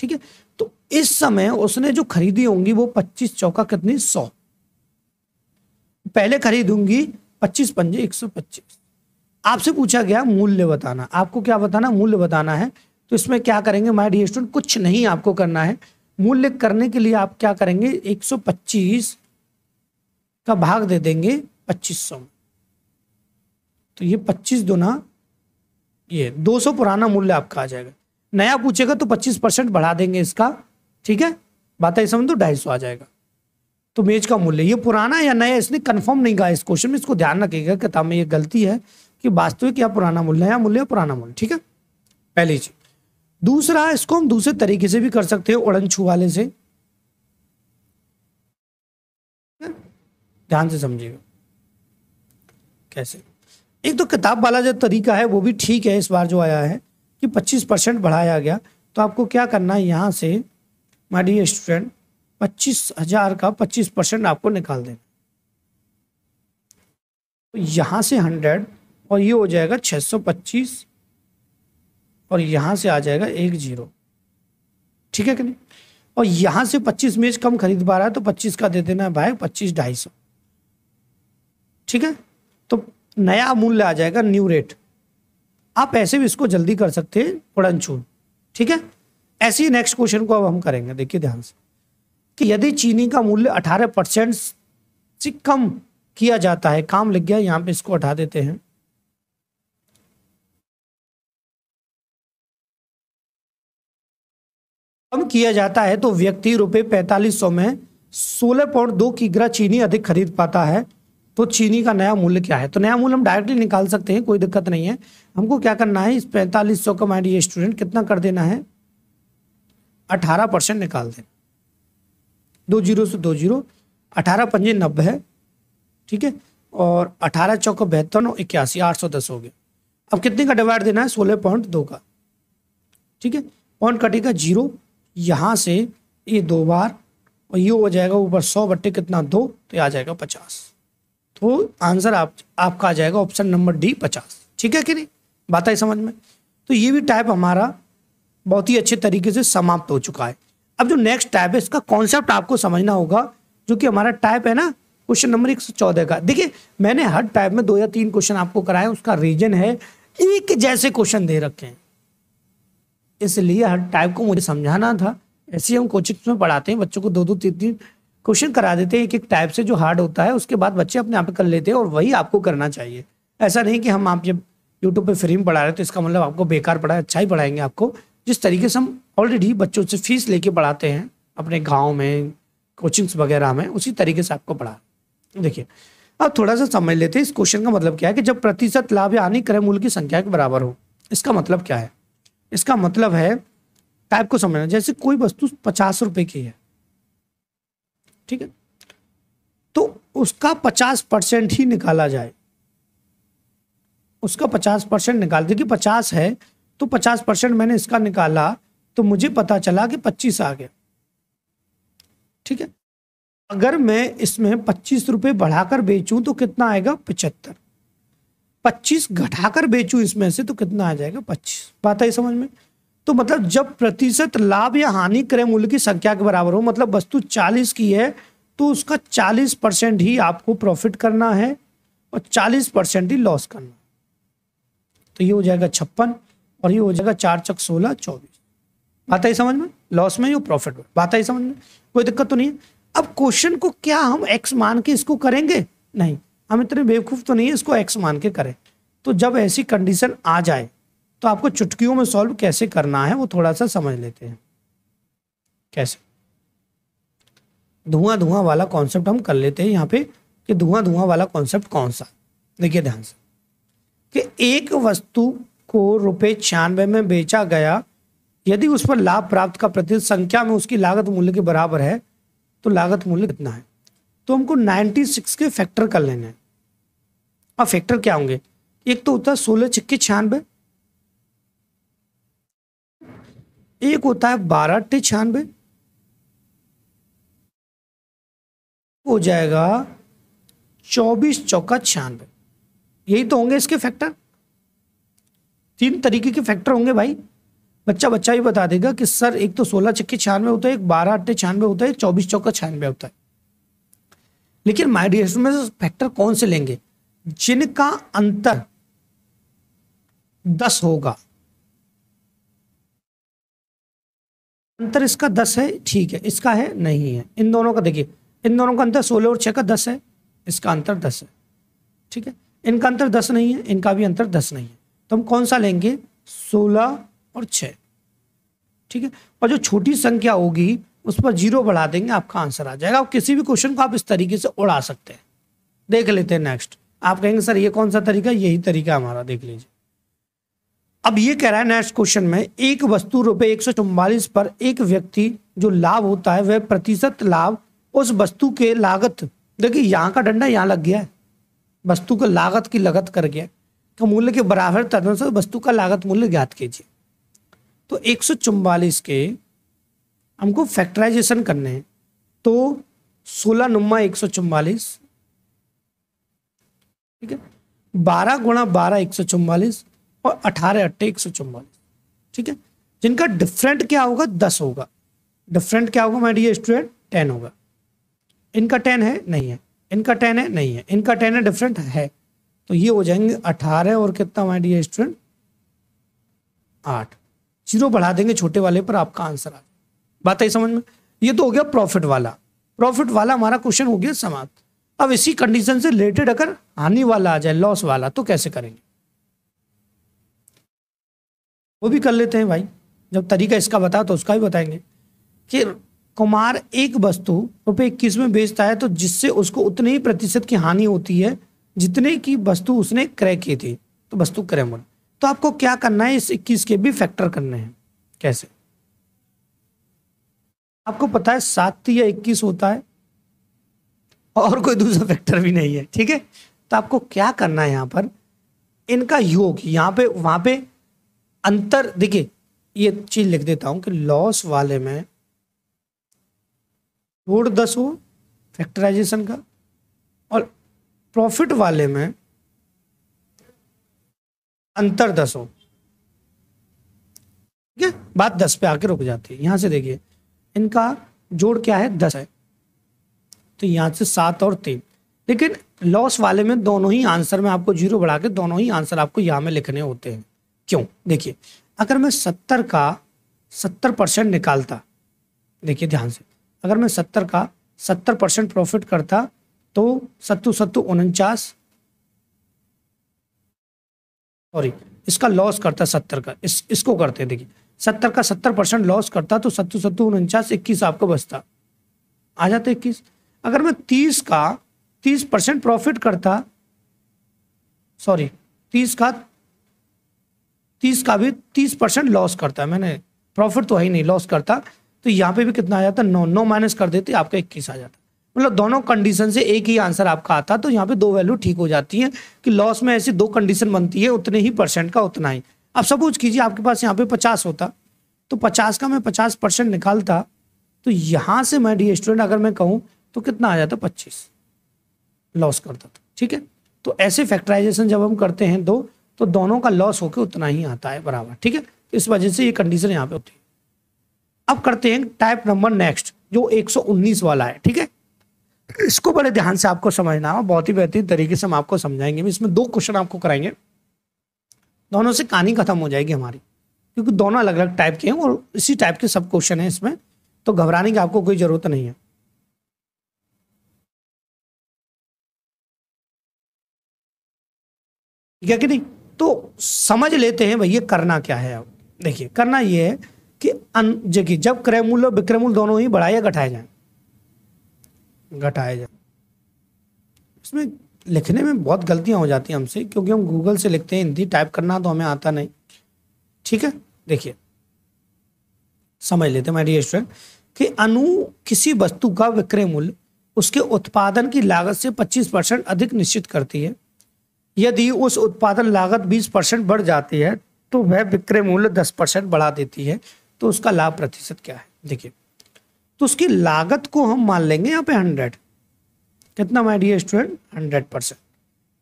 ठीक है तो इस समय उसने जो खरीदी होंगी वो पच्चीस चौका कितनी सौ पहले खरीदूंगी पच्चीस पंजे एक सौ पच्चीस आपसे पूछा गया मूल्य बताना आपको क्या बताना मूल्य बताना है तो इसमें क्या करेंगे माय डियर स्टूडेंट कुछ नहीं आपको करना है मूल्य करने के लिए आप क्या करेंगे 125 का भाग दे देंगे 2500 में तो ये 25 दो ना ये 200 पुराना मूल्य आपका आ जाएगा नया पूछेगा तो पच्चीस परसेंट बढ़ा देंगे इसका ठीक है बात है समझ तो ढाई सौ आ जाएगा तो मेज का मूल्य ये पुराना या नया इसने कंफर्म नहीं कहा इस क्वेश्चन में इसको ध्यान रखिएगा किताब में ये गलती है कि वास्तविक या पुराना मूल्य नया मूल्य या पुराना मूल्य ठीक है पहली चीज दूसरा इसको हम दूसरे तरीके से भी कर सकते हैं उड़न छू वाले से ध्यान से समझिएगा कैसे एक तो किताब वाला जो तरीका है वो भी ठीक है इस बार जो आया है कि 25 परसेंट बढ़ाया गया तो आपको क्या करना है यहाँ से माई डियर स्टूडेंट पच्चीस हजार का पच्चीस परसेंट आपको निकाल देना तो यहाँ से हंड्रेड और ये हो जाएगा 625 सौ पच्चीस और यहाँ से आ जाएगा एक जीरो ठीक है कि नहीं और यहाँ से पच्चीस मेज कम खरीद पा रहा है तो पच्चीस का दे देना है भाई पच्चीस ढाई सौ ठीक है तो नया मूल्य आ जाएगा न्यू रेट आप ऐसे भी इसको जल्दी कर सकते हैं छू ठीक है ऐसे ही नेक्स्ट क्वेश्चन को अब हम करेंगे देखिए ध्यान से कि यदि चीनी का मूल्य 18 परसेंट से कम किया जाता है काम लग गया यहाँ पे इसको हटा देते हैं कम किया जाता है तो व्यक्ति रुपये पैंतालीस सौ में सोलह पॉइंट दो की ग्रह चीनी अधिक खरीद पाता है तो चीनी का नया मूल्य क्या है तो नया मूल्य हम डायरेक्टली निकाल सकते हैं कोई दिक्कत नहीं है हमको क्या करना है इस पैंतालीस सौ का माइंड ये स्टूडेंट कितना कर देना है अठारह परसेंट निकाल देना दो जीरो से दो जीरो अठारह पंजे नब्बे है ठीक है और अठारह चौक बहत्तर और इक्यासी आठ सौ दस हो गया अब कितने का डिवाइड देना है सोलह पॉइंट दो का ठीक है पॉइंट कटेगा जीरो यहाँ से ये दो बार और ये हो जाएगा ऊपर सौ बट्टे कितना दो तो आ जाएगा पचास तो आंसर आप आपका आ जाएगा ऑप्शन नंबर डी पचास ठीक है कि नहीं बात आई समझ में तो ये भी टाइप हमारा बहुत ही अच्छे तरीके से समाप्त हो चुका है अब जो नेक्स्ट टाइप है इसका कॉन्सेप्ट आपको समझना होगा जो कि हमारा टाइप है ना क्वेश्चन नंबर एक सौ चौदह का देखिए मैंने हर टाइप में दो या तीन क्वेश्चन आपको कराए उसका रीजन है एक जैसे क्वेश्चन दे रखे हैं इसलिए हर टाइप को मुझे समझाना था ऐसे हम कोचिंग में पढ़ाते हैं बच्चों को दो दो तीन तीन क्वेश्चन करा देते हैं एक एक टाइप से जो हार्ड होता है उसके बाद बच्चे अपने आप कर लेते हैं और वही आपको करना चाहिए ऐसा नहीं कि हम आप जब यूट्यूब पर फ्री में पढ़ा रहे तो इसका मतलब आपको बेकार पढ़ा है अच्छा ही पढ़ाएंगे आपको जिस तरीके से हम ऑलरेडी बच्चों से फीस लेके पढ़ाते हैं अपने गाँव में कोचिंग्स वगैरह में उसी तरीके से आपको पढ़ा देखिए अब थोड़ा सा समझ लेते हैं इस क्वेश्चन का मतलब क्या है कि जब प्रतिशत लाभ या हानि मूल मूल्य की संख्या के बराबर हो इसका मतलब क्या है इसका मतलब है टाइप को समझना जैसे कोई वस्तु पचास रुपये की है ठीक है तो उसका पचास परसेंट ही निकाला जाए उसका पचास परसेंट निकाल देखिए पचास है तो पचास परसेंट मैंने इसका निकाला तो मुझे पता चला कि पच्चीस आ गया ठीक है अगर मैं इसमें पच्चीस रुपये बढ़ाकर बेचूं तो कितना आएगा पचहत्तर पच्चीस घटाकर बेचूं इसमें से तो कितना आ जाएगा पच्चीस बात आई समझ में तो मतलब जब प्रतिशत लाभ या हानि क्रय मूल्य की संख्या के बराबर हो मतलब वस्तु चालीस की है तो उसका चालीस परसेंट ही आपको प्रॉफिट करना है और चालीस परसेंट ही लॉस करना है तो ये हो जाएगा छप्पन और ये हो जाएगा चार चक सोलह चौबीस बात आई समझ में लॉस में या प्रॉफिट में बात आई समझ में कोई दिक्कत तो नहीं है अब क्वेश्चन को क्या हम एक्स मान के इसको करेंगे नहीं हम इतने बेवकूफ़ तो नहीं है इसको एक्स मान के करें तो जब ऐसी कंडीशन आ जाए तो आपको चुटकियों में सॉल्व कैसे करना है वो थोड़ा सा समझ लेते हैं कैसे धुआं धुआं वाला कॉन्सेप्ट हम कर लेते हैं यहाँ पे कि धुआं धुआं वाला कॉन्सेप्ट कौन सा देखिए ध्यान से कि एक वस्तु को रुपये छियानवे में बेचा गया यदि उस पर लाभ प्राप्त का प्रतिशत संख्या में उसकी लागत मूल्य के बराबर है तो लागत मूल्य कितना है तो हमको 96 के फैक्टर कर लेने हैं और फैक्टर क्या होंगे एक तो होता है सोलह छक्के छियानवे एक होता है बारह अट्ठे छियानबे हो जाएगा चौबीस चौका छियानबे यही तो होंगे इसके फैक्टर तीन तरीके के फैक्टर होंगे भाई बच्चा बच्चा भी बता देगा कि सर एक तो सोलह छक्के छियानवे होता है एक बारह अट्ठे छियानवे होता है चौबीस चौका छियानवे होता है लेकिन माइडियस में फैक्टर कौन से लेंगे जिनका अंतर दस होगा अंतर इसका दस है ठीक है इसका है नहीं है इन दोनों का देखिए इन दोनों का अंतर सोलह और छः का दस है इसका अंतर दस है ठीक है इनका अंतर दस नहीं है इनका भी अंतर दस नहीं है तो हम कौन सा लेंगे सोलह और छः ठीक है और जो छोटी संख्या होगी उस पर जीरो बढ़ा देंगे आपका आंसर आ जाएगा किसी भी क्वेश्चन को आप इस तरीके से उड़ा सकते हैं देख लेते हैं नेक्स्ट आप कहेंगे सर ये कौन सा तरीका यही तरीका हमारा देख लीजिए अब ये कह रहा है नेक्स्ट क्वेश्चन में एक वस्तु रुपये एक सौ पर एक व्यक्ति जो लाभ होता है वह प्रतिशत लाभ उस वस्तु के लागत देखिए यहाँ का डंडा यहाँ लग गया है वस्तु का लागत की लगत कर गया तो मूल्य के बराबर तद से वस्तु का लागत मूल्य ज्ञात कीजिए तो एक के हमको फैक्टराइजेशन करने हैं तो सोलह नुमा एक ठीक है बारह गुणा बारह एक सौ चौवालीस और अठारह अट्ठे एक सौ चौवालीस ठीक है जिनका डिफरेंट क्या होगा दस होगा डिफरेंट क्या होगा मैं स्टूडेंट टेन होगा इनका टेन है नहीं है इनका टेन है नहीं है इनका टेन है डिफरेंट है तो ये हो जाएंगे अठारह और कितना माय डी स्टूडेंट आठ जीरो बढ़ा देंगे छोटे वाले पर आपका आंसर आ बात आई समझ में ये तो हो गया प्रॉफिट वाला प्रॉफिट वाला हमारा क्वेश्चन हो गया समाप्त अब इसी कंडीशन से रिलेटेड अगर हानि वाला आ जाए लॉस वाला तो कैसे करेंगे वो भी कर लेते हैं भाई जब तरीका इसका बता तो उसका भी बताएंगे कि कुमार एक वस्तु रुपये इक्कीस में बेचता है तो जिससे उसको उतने ही प्रतिशत की हानि होती है जितने की वस्तु उसने क्रय की थी तो वस्तु क्रय मूल्य तो आपको क्या करना है इस इक्कीस के भी फैक्टर करने हैं कैसे आपको पता है सात या इक्कीस होता है और कोई दूसरा फैक्टर भी नहीं है ठीक है तो आपको क्या करना है यहाँ पर इनका योग यहाँ पे वहाँ पे अंतर देखिए ये चीज लिख देता हूं कि लॉस वाले में जोड़ दस हो फैक्टराइजेशन का और प्रॉफिट वाले में अंतर दस हो ठीक है बात दस पे आके रुक जाती है यहां से देखिए इनका जोड़ क्या है दस है तो यहां से सात और तीन लेकिन लॉस वाले में दोनों ही आंसर में आपको जीरो बढ़ा के दोनों ही आंसर आपको यहां में लिखने होते हैं क्यों देखिए अगर मैं सत्तर का सत्तर परसेंट निकालता देखिए ध्यान से अगर मैं सत्तर का सत्तर परसेंट प्रॉफिट करता तो सत्तू सत्तू उनचास सॉरी इसका लॉस करता सत्तर का इस इसको करते देखिए सत्तर का सत्तर परसेंट लॉस करता तो सत्तू सत्तू उनचास इक्कीस आपको बचता आ जाता इक्कीस अगर मैं तीस का तीस परसेंट प्रॉफिट करता सॉरी तीस का तीस का भी तीस परसेंट लॉस करता है मैंने प्रॉफिट तो है ही नहीं लॉस करता तो यहाँ पे भी कितना आ जाता नौ नौ माइनस कर देते आपका इक्कीस आ जाता मतलब दोनों कंडीशन से एक ही आंसर आपका आता तो यहाँ पे दो वैल्यू ठीक हो जाती है कि लॉस में ऐसी दो कंडीशन बनती है उतने ही परसेंट का उतना ही अब सपोज कीजिए आपके पास यहाँ पे पचास होता तो पचास का मैं पचास परसेंट निकालता तो यहाँ से मैं डी स्टूडेंट अगर मैं कहूँ तो कितना आ जाता पच्चीस लॉस करता था ठीक है तो ऐसे फैक्टराइजेशन जब हम करते हैं दो तो तो दोनों का लॉस होकर उतना ही आता है बराबर ठीक है तो इस वजह से ये कंडीशन यहाँ पे होती है अब करते हैं टाइप नंबर नेक्स्ट जो 119 वाला है ठीक है इसको बड़े ध्यान से आपको समझना है बहुत ही बेहतरीन तरीके से हम आपको समझाएंगे इसमें दो क्वेश्चन आपको कराएंगे दोनों से कहानी खत्म हो जाएगी हमारी क्योंकि दोनों अलग अलग टाइप के हैं और इसी टाइप के सब क्वेश्चन है इसमें तो घबराने की आपको कोई ज़रूरत नहीं है ठीक है कि नहीं तो समझ लेते हैं भैया करना क्या है अब देखिए करना ये है कि जब क्रय मूल्य और विक्रय मूल्य दोनों ही बढ़ाए या घटाए जाए घटाए जाए इसमें लिखने में बहुत गलतियां हो जाती हैं हमसे क्योंकि हम गूगल से लिखते हैं हिंदी टाइप करना तो हमें आता नहीं ठीक है देखिए समझ लेते हैं माई स्टूडेंट कि अनु किसी वस्तु का विक्रय मूल्य उसके उत्पादन की लागत से 25 परसेंट अधिक निश्चित करती है यदि उस उत्पादन लागत 20 परसेंट बढ़ जाती है तो वह विक्रय मूल्य 10 परसेंट बढ़ा देती है तो उसका लाभ प्रतिशत क्या है देखिए तो उसकी लागत को हम मान लेंगे यहाँ पे हंड्रेड कितना my dear student hundred percent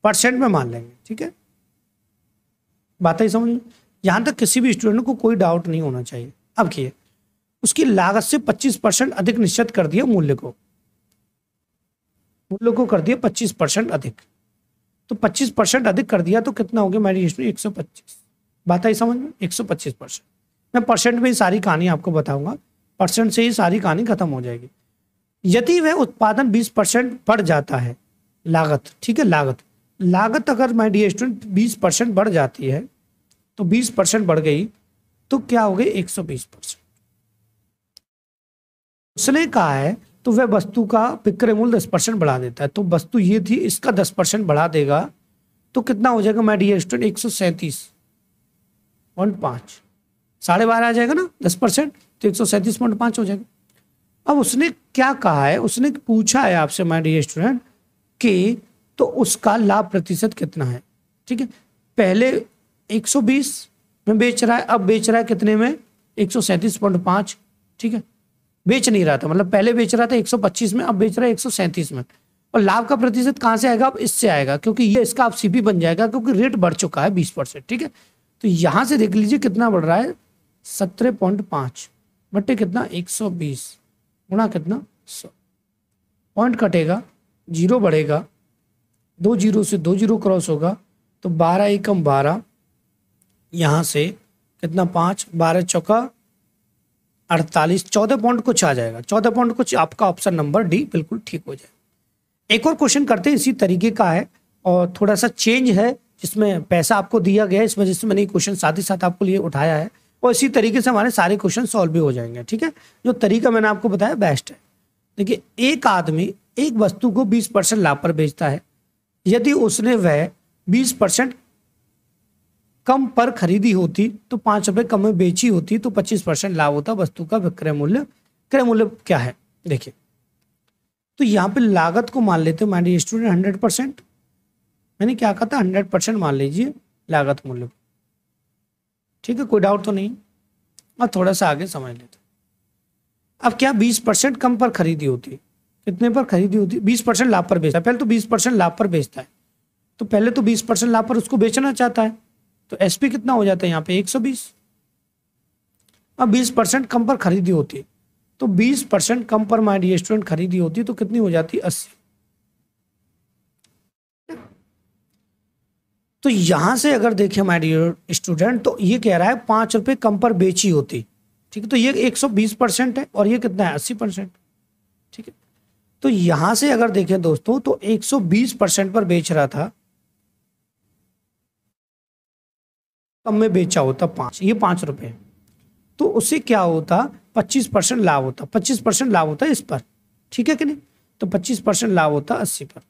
percent में मान लेंगे ठीक है बात ही समझ यहाँ तक किसी भी स्टूडेंट को कोई डाउट नहीं होना चाहिए अब किए उसकी लागत से पच्चीस परसेंट अधिक निश्चित कर दिया मूल्य को मूल्य को कर दिया पच्चीस परसेंट अधिक तो 25 परसेंट अधिक कर दिया तो कितना हो गया मेरी हिस्ट्री एक सौ पच्चीस बात आई समझ में एक सौ पच्चीस परसेंट मैं परसेंट में ही सारी कहानी आपको बताऊंगा परसेंट से ही सारी कहानी खत्म हो जाएगी यदि वह उत्पादन 20 परसेंट बढ़ जाता है लागत ठीक है लागत लागत अगर मैं डी स्टूडेंट बीस परसेंट बढ़ जाती है तो 20 परसेंट बढ़ गई तो क्या हो गई एक सौ बीस परसेंट उसने कहा है तो वह वस्तु का विक्रय मूल्य दस परसेंट बढ़ा देता है तो वस्तु ये थी इसका दस परसेंट बढ़ा देगा तो कितना हो जाएगा माई डियर स्टूडेंट एक सौ सैंतीस पॉइंट पाँच साढ़े बारह आ जाएगा ना दस परसेंट तो एक सौ सैंतीस पॉइंट पाँच हो जाएगा अब उसने क्या कहा है उसने पूछा है आपसे माई डियर स्टूडेंट कि तो उसका लाभ प्रतिशत कितना है ठीक है पहले एक सौ बीस में बेच रहा है अब बेच रहा है कितने में एक सौ सैंतीस पॉइंट पाँच ठीक है बेच नहीं रहा था मतलब पहले बेच रहा था 125 में अब बेच रहा है 137 में और लाभ का प्रतिशत कहाँ से आएगा अब इससे आएगा क्योंकि ये इसका आप सीपी बन जाएगा क्योंकि रेट बढ़ चुका है बीस परसेंट ठीक है तो यहाँ से देख लीजिए कितना बढ़ रहा है सत्रह पॉइंट पाँच बट्टे कितना एक सौ बीस गुणा कितना सौ पॉइंट कटेगा जीरो बढ़ेगा दो जीरो से दो जीरो क्रॉस होगा तो बारह एकम बारह यहाँ से कितना पाँच बारह चौका अड़तालीस चौदह पॉइंट कुछ आ जाएगा चौदह पॉइंट कुछ आपका ऑप्शन नंबर डी बिल्कुल ठीक हो जाएगा एक और क्वेश्चन करते हैं इसी तरीके का है और थोड़ा सा चेंज है जिसमें पैसा आपको दिया गया है इस वजह से मैंने ये क्वेश्चन साथ ही साथ आपको लिए उठाया है और इसी तरीके से हमारे सारे क्वेश्चन सॉल्व भी हो जाएंगे ठीक है जो तरीका मैंने आपको बताया बेस्ट है देखिए एक आदमी एक वस्तु को बीस परसेंट लाभ पर बेचता है यदि उसने वह बीस परसेंट कम पर खरीदी होती तो पांच रुपए कम में बेची होती तो पच्चीस परसेंट लाभ होता वस्तु का विक्रय मूल्य क्रय मूल्य क्या है देखिए तो यहाँ पे लागत को मान लेते हैं मैंने स्टूडेंट हंड्रेड परसेंट मैंने क्या कहा था हंड्रेड परसेंट मान लीजिए लागत मूल्य ठीक है कोई डाउट तो नहीं अब थोड़ा सा आगे समझ लेते अब क्या बीस परसेंट कम पर खरीदी होती कितने पर खरीदी होती बीस परसेंट लाभ पर बेचता है पहले तो बीस परसेंट लाभ पर बेचता है तो पहले तो बीस परसेंट लाभ पर उसको बेचना चाहता है तो एसपी कितना हो जाता है यहाँ पे एक सौ बीस अब बीस परसेंट कम पर खरीदी होती है तो बीस परसेंट कम पर माइंड स्टूडेंट खरीदी होती तो कितनी हो जाती अस्सी तो यहां से अगर देखें माइंड स्टूडेंट तो ये कह रहा है पांच रुपए कम पर बेची होती ठीक है तो ये 120 परसेंट है और ये कितना है 80 परसेंट ठीक है तो यहां से अगर देखें दोस्तों तो 120 परसेंट पर बेच रहा था कम में बेचा होता पाँच ये पाँच रुपये तो उससे क्या होता पच्चीस परसेंट लाभ होता पच्चीस परसेंट लाभ होता है इस पर ठीक है कि नहीं तो पच्चीस परसेंट लाभ होता अस्सी पर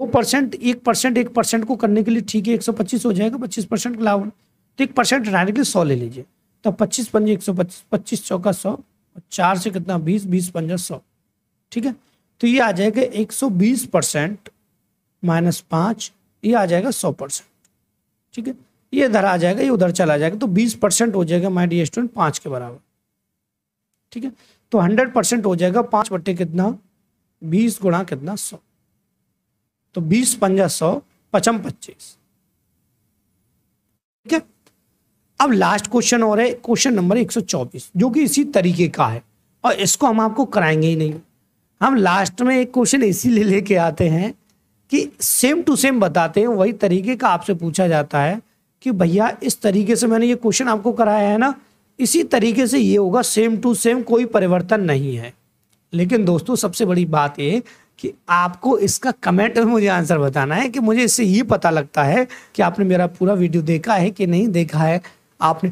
वो परसेंट एक परसेंट एक परसेंट को करने के लिए ठीक है एक सौ पच्चीस हो जाएगा पच्चीस परसेंट लाभ तो एक परसेंट हटाने के लिए सौ ले लीजिए तो पच्चीस पंजे एक सौ पच्चीस पच्चीस चौका सौ और चार से कितना बीस बीस पंजा सौ ठीक है तो ये आ जाएगा एक सौ बीस परसेंट माइनस पाँच ये आ जाएगा सौ परसेंट ठीक है ये इधर आ जाएगा ये उधर चला जाएगा तो बीस परसेंट हो जाएगा माई डी स्टूडेंट पाँच के बराबर ठीक है तो हंड्रेड परसेंट हो जाएगा पाँच बट्टे कितना बीस गुणा कितना सौ तो बीस पंजा सौ पचम पच्चीस ठीक है अब लास्ट क्वेश्चन और है क्वेश्चन नंबर 124 जो कि इसी तरीके का है और इसको हम आपको कराएंगे ही नहीं हम लास्ट में एक क्वेश्चन इसी ले लेके आते हैं कि सेम टू सेम बताते हैं वही तरीके का आपसे पूछा जाता है कि भैया इस तरीके से मैंने ये क्वेश्चन आपको कराया है ना इसी तरीके से ये होगा सेम टू सेम कोई परिवर्तन नहीं है लेकिन दोस्तों सबसे बड़ी बात ये कि आपको इसका कमेंट में मुझे आंसर बताना है कि मुझे इससे ये पता लगता है कि आपने मेरा पूरा वीडियो देखा है कि नहीं देखा है आपने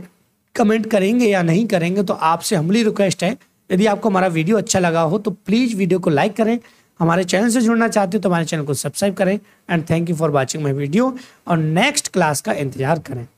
कमेंट करेंगे या नहीं करेंगे तो आपसे हमली रिक्वेस्ट है यदि आपको हमारा वीडियो अच्छा लगा हो तो प्लीज़ वीडियो को लाइक करें हमारे चैनल से जुड़ना चाहते हो तो हमारे चैनल को सब्सक्राइब करें and thank you for watching my video और नेक्स्ट क्लास का इंतजार करें